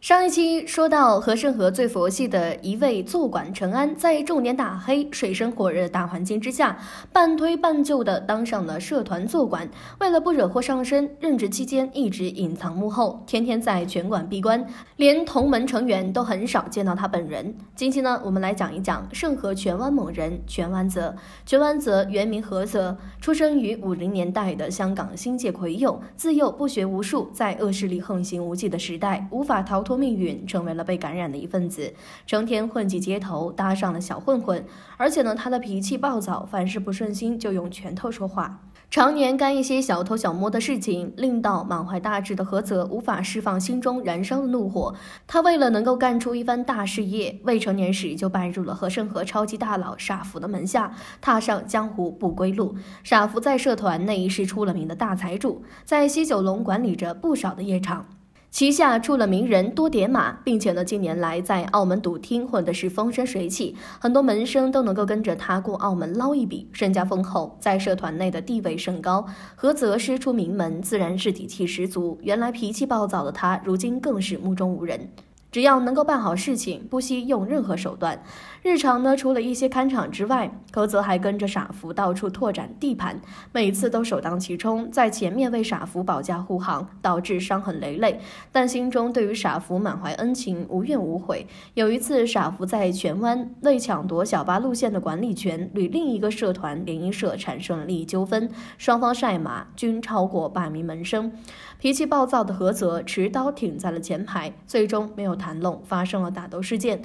上一期说到和盛和最佛系的一位坐馆陈安，在重点打黑、水深火热的大环境之下，半推半就的当上了社团坐馆。为了不惹祸上身，任职期间一直隐藏幕后，天天在拳馆闭关，连同门成员都很少见到他本人。今期呢，我们来讲一讲盛和拳湾某人——拳湾泽。拳湾泽原名何泽，出生于五零年代的香港新界魁涌，自幼不学无术，在恶势力横行无忌的时代，无法逃脱。托命运成为了被感染的一份子，成天混迹街头，搭上了小混混。而且呢，他的脾气暴躁，凡事不顺心就用拳头说话。常年干一些小偷小摸的事情，令到满怀大志的何泽无法释放心中燃烧的怒火。他为了能够干出一番大事业，未成年时就拜入了和盛和超级大佬傻福的门下，踏上江湖不归路。傻福在社团内是出了名的大财主，在西九龙管理着不少的夜场。旗下出了名人多点马，并且呢，近年来在澳门赌厅混的是风生水起，很多门生都能够跟着他过澳门捞一笔，身家丰厚，在社团内的地位甚高。何泽师出名门，自然是底气十足。原来脾气暴躁的他，如今更是目中无人。只要能够办好事情，不惜用任何手段。日常呢，除了一些看场之外，何泽还跟着傻福到处拓展地盘，每次都首当其冲，在前面为傻福保驾护航，导致伤痕累累，但心中对于傻福满怀恩情，无怨无悔。有一次，傻福在荃湾为抢夺小巴路线的管理权，与另一个社团联谊社产生了利益纠纷，双方赛马均超过百名门生，脾气暴躁的何泽持刀挺在了前排，最终没有。谈论发生了打斗事件。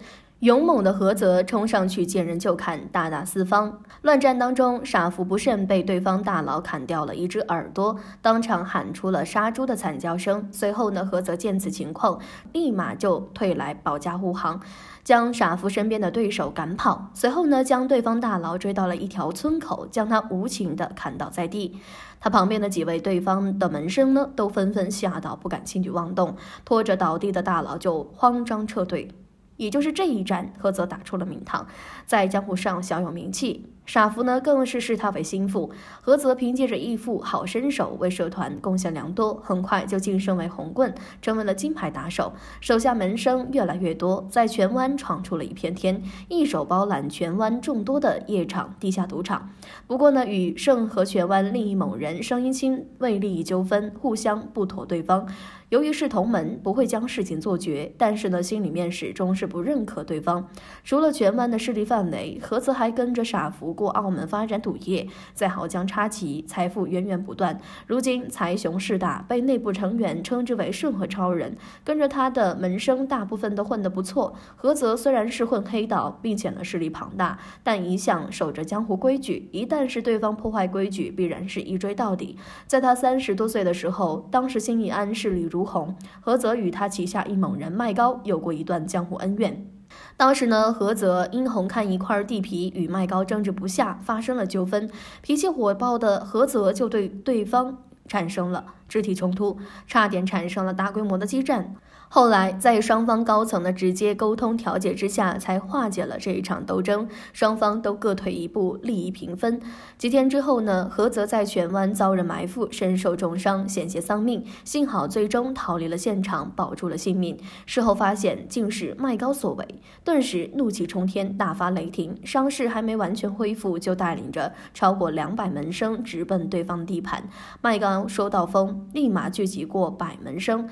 勇猛的何泽冲上去，见人就砍，大打四方。乱战当中，傻福不慎被对方大佬砍掉了一只耳朵，当场喊出了杀猪的惨叫声。随后呢，何泽见此情况，立马就退来保驾护航，将傻福身边的对手赶跑。随后呢，将对方大佬追到了一条村口，将他无情的砍倒在地。他旁边的几位对方的门生呢，都纷纷吓到不敢轻举妄动，拖着倒地的大佬就慌张撤退。也就是这一战，菏泽打出了名堂，在江湖上小有名气。傻福呢，更是视他为心腹。何泽凭借着义父好身手，为社团贡献良多，很快就晋升为红棍，成为了金牌打手，手下门生越来越多，在荃湾闯出了一片天，一手包揽荃湾众多的夜场、地下赌场。不过呢，与盛和荃湾另一某人商英清为利益纠纷，互相不妥对方。由于是同门，不会将事情做绝，但是呢，心里面始终是不认可对方。除了荃湾的势力范围，何泽还跟着傻福。过澳门发展赌业，在濠江插旗，财富源源不断。如今财雄势大，被内部成员称之为“顺和超人”。跟着他的门生大部分都混得不错。何泽虽然是混黑道，并且呢势力庞大，但一向守着江湖规矩。一旦是对方破坏规矩，必然是一追到底。在他三十多岁的时候，当时辛义安势力如虹，何泽与他旗下一猛人麦高有过一段江湖恩怨。当时呢，何泽殷红看一块地皮与麦高争执不下，发生了纠纷。脾气火爆的何泽就对对方产生了。肢体冲突差点产生了大规模的激战，后来在双方高层的直接沟通调解之下，才化解了这一场斗争，双方都各退一步，利益平分。几天之后呢，何泽在荃湾遭人埋伏，身受重伤，险些丧命，幸好最终逃离了现场，保住了性命。事后发现竟是麦高所为，顿时怒气冲天，大发雷霆，伤势还没完全恢复，就带领着超过两百门生直奔对方的地盘。麦高收到风。立马聚集过百门生，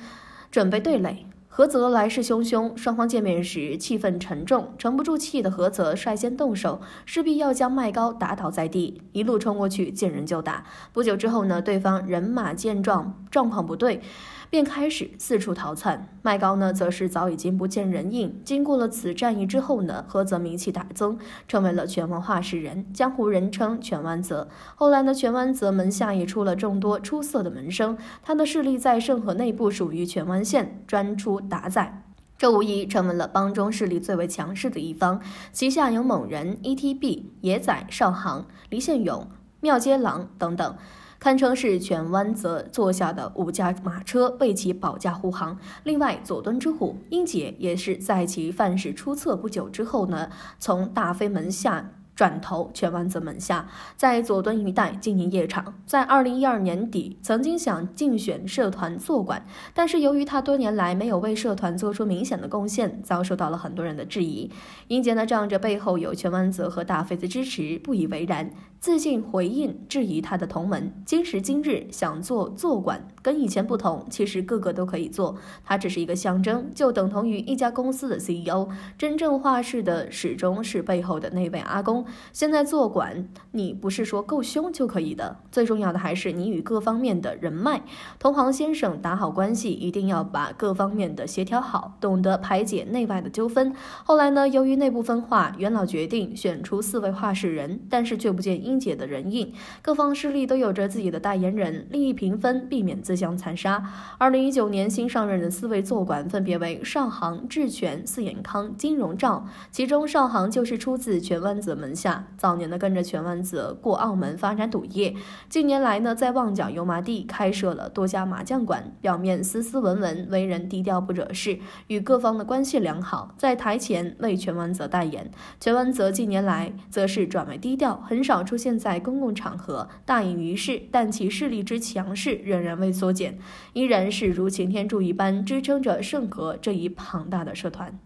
准备对垒。何泽来势汹汹，双方见面时气氛沉重，沉不住气的何泽率先动手，势必要将麦高打倒在地，一路冲过去，见人就打。不久之后呢，对方人马见状状况不对，便开始四处逃窜。麦高呢，则是早已经不见人影。经过了此战役之后呢，何泽名气大增，成为了拳王化市人，江湖人称拳湾泽。后来呢，拳湾泽门下也出了众多出色的门生，他的势力在盛和内部属于拳湾县，专出。达仔，这无疑成为了帮中势力最为强势的一方，旗下有某人、ETB、野仔、少行、黎宪勇、庙街郎等等，堪称是全湾则坐下的五驾马车为其保驾护航。另外，左敦之虎英杰也是在其范氏出侧不久之后呢，从大飞门下。转投全湾泽门下，在佐敦一带经营夜场。在二零一二年底，曾经想竞选社团坐馆，但是由于他多年来没有为社团做出明显的贡献，遭受到了很多人的质疑。英杰呢，仗着背后有全湾泽和大飞的支持，不以为然，自信回应质疑他的同门。今时今日想做坐馆，跟以前不同，其实个个都可以做，他只是一个象征，就等同于一家公司的 CEO。真正画事的始终是背后的那位阿公。现在做馆，你不是说够凶就可以的，最重要的还是你与各方面的人脉、同行先生打好关系，一定要把各方面的协调好，懂得排解内外的纠纷。后来呢，由于内部分化，元老决定选出四位话事人，但是却不见英姐的人影。各方势力都有着自己的代言人，利益平分，避免自相残杀。二零一九年新上任的四位坐馆分别为上行、智泉、四眼康、金融照，其中上行就是出自全湾子门。下早年的跟着全万泽过澳门发展赌业，近年来呢在旺角油麻地开设了多家麻将馆，表面斯斯文文，为人低调不惹事，与各方的关系良好，在台前为全万泽代言。全万泽近年来则是转为低调，很少出现在公共场合大隐于世，但其势力之强势仍然未缩减，依然是如擎天柱一般支撑着盛和这一庞大的社团。